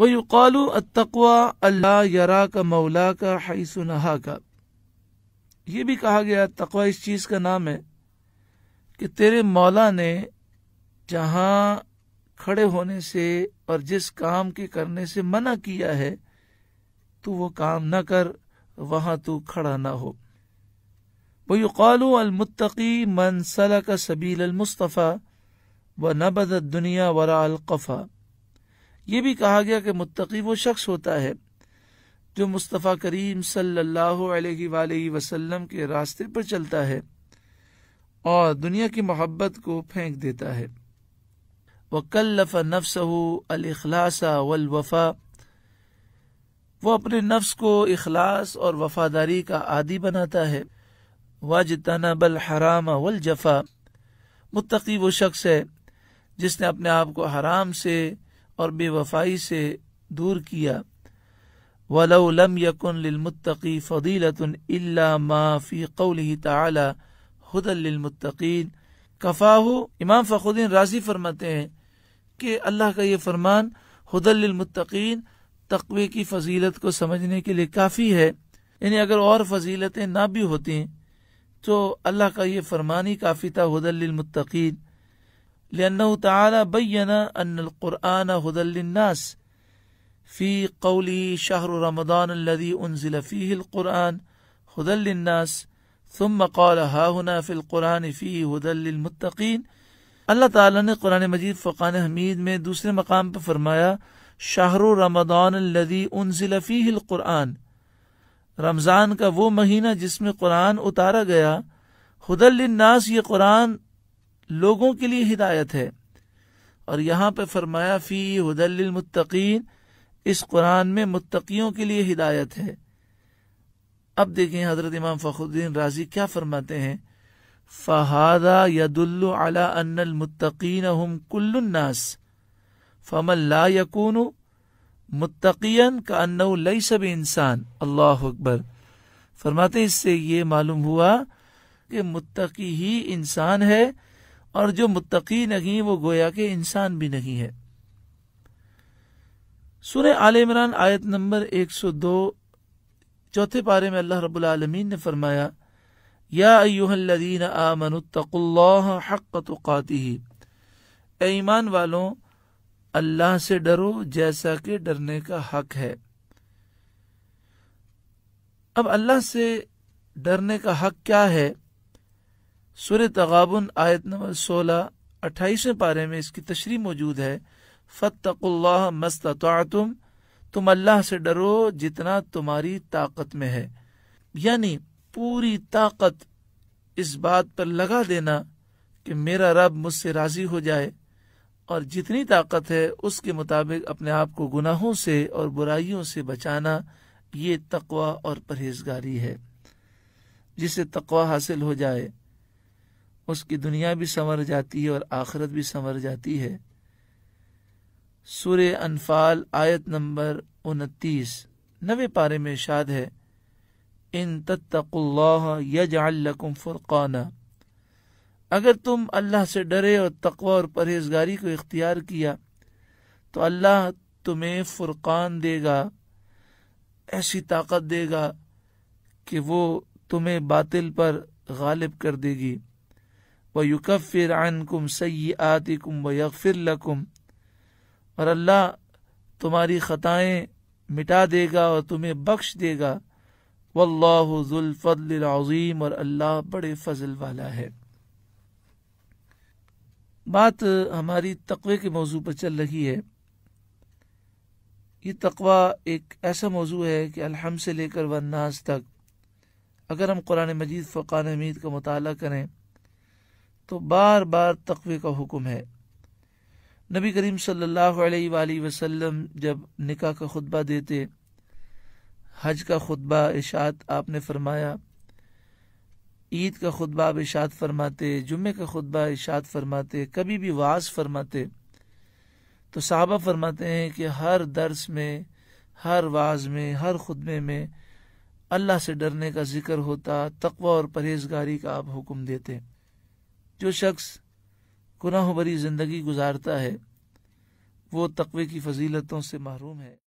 वयुकालु अतवा अल्लाह यरा का मौला का हईसनहा का ये भी कहा गया तकवा इस चीज़ का नाम है कि तेरे मौला ने जहाँ खड़े होने से और जिस काम के करने से मना किया है तू वो काम न कर वहाँ तू खड़ा ना हो वो युकालु अलमुत्तकी मन सला का सबील अलमुस्तफ़ा व नबद दुनिया वरा अलकफ़ा ये भी कहा गया कि मुतकी वो शख्स होता है जो मुस्तफ़ा करीम सल्लल्लाहु अलैहि सल्ला वसल्लम के रास्ते पर चलता है और दुनिया की मोहब्बत को फेंक देता है वकल्लफ नफ्स हो अलखलासा वलवफ़ा वो अपने नफ्स को अखलास और वफादारी का आदि बनाता है वज तनबल हराम वलजफ़ा मुतकी वो शख्स है जिसने अपने आप को हराम से और बेवफाई से दूर किया लम यकुन लिलमुत्तकी फ़दीलतन इल्ला माफ़ी कौल ताला हदलमुत्तकीन कफ़ाहु इमाम फ़खुद्दीन राजी फरमाते हैं कि अल्लाह का ये फरमान हदलमुत्तकीन तकवे की फजीलत को समझने के लिए काफ़ी है यानी अगर और फजीलतें ना भी होती तो अल्लाह का ये फरमान ही काफ़ी था हदलमुत्तकीन لأنه تعالى بين أن القرآن هدى للناس في قوله شهر رمضان الذي أنزل فيه القرآن هدى للناس ثم قال ها هنا في القرآن فيه هدى للمتقين اللہ تعالیٰ نے قرآن مجید فقان حمید میں دوسرے مقام پر فرمایا شاہر رمضان الذي انزل فيه القرآن رمضان کا وہ مہینہ جس میں قرآن اتارا گیا ہدل للناس یہ قرآن लोगों के लिए हिदायत है और यहाँ पे फरमाया फी हदलमतकीन इस कुरान में मुत्तकियों के लिए हिदायत है अब देखें हजरत इमाम फखरुद्दीन राजी क्या फरमाते हैं फहादा यदुल्लु अला हम कुल्लुन्नास फमल ला यकून का अन्नऊ लई सब इंसान अल्लाह अकबर फरमाते इससे ये मालूम हुआ कि मुतकी ही इंसान है और जो मुत्तकी नहीं वो गोया के इंसान भी नहीं है सुने आल इमरान आयत नंबर 102 चौथे पारे में अल्लाह रब्बुल आलमीन ने फरमाया या अयुहल्लदीन आमनुत्तकुल्लाह हक तुकाती ईमान वालों अल्लाह से डरो जैसा कि डरने का हक है अब अल्लाह से डरने का हक क्या है सुर तगाबन आयत नंबर सोलह अट्ठाईसवें पारे में इसकी तशरी मौजूद है फ़तः मस्तुम तुम अल्लाह से डरो जितना तुम्हारी ताकत में है यानी पूरी ताकत इस बात पर लगा देना कि मेरा रब मुझसे राजी हो जाए और जितनी ताकत है उसके मुताबिक अपने आप को गुनाहों से और बुराइयों से बचाना ये तकवा और परहेजगारी है जिसे तकवा हासिल हो जाए उसकी दुनिया भी संवर जाती है और आखिरत भी संवर जाती है सूर अनफाल आयत नंबर उनतीस नवे पारे में शाद है इन तत्तल्ला फुरकाना अगर तुम अल्लाह से डरे और तकवा और परहेजगारी को इख्तियार किया तो अल्लाह तुम्हें फुरकान देगा ऐसी ताकत देगा कि वो तुम्हें बातिल पर गालिब कर देगी व युकफ़िर आनकुम सई आति कुम व यकफ़िर लकुम और अल्लाह तुम्हारी ख़ताएँ मिटा देगा और तुम्हें बख्श देगा वल्लाफ़लफ़लज़ीम और अल्लाह बड़े फजल वाला है बात हमारी तकवे के मौजू पर चल रही है ये तकवा एक ऐसा मौजू है कि अलहम से लेकर वन्नास तक अगर हम कुरान मजीद फ़ुकान हमीद का मताल करें तो बार बार तकवे का हुक्म है नबी करीम सल्लल्लाहु अलैहि वसल्लम जब निका का खुतबा देते हज का खुतबा इशात आपने फरमाया ईद का खुतबा आप इशात फरमाते जुम्मे का खुतबा इशात फरमाते कभी भी वाज फरमाते तो साहबा फरमाते हैं कि हर दर्स में हर वाज में हर खुतबे में अल्लाह से डरने का जिक्र होता तकवा और परहेजगारी का आप हुक्म देते जो शख्स गुनाह भरी जिंदगी गुजारता है वो तकवे की फजीलतों से महरूम है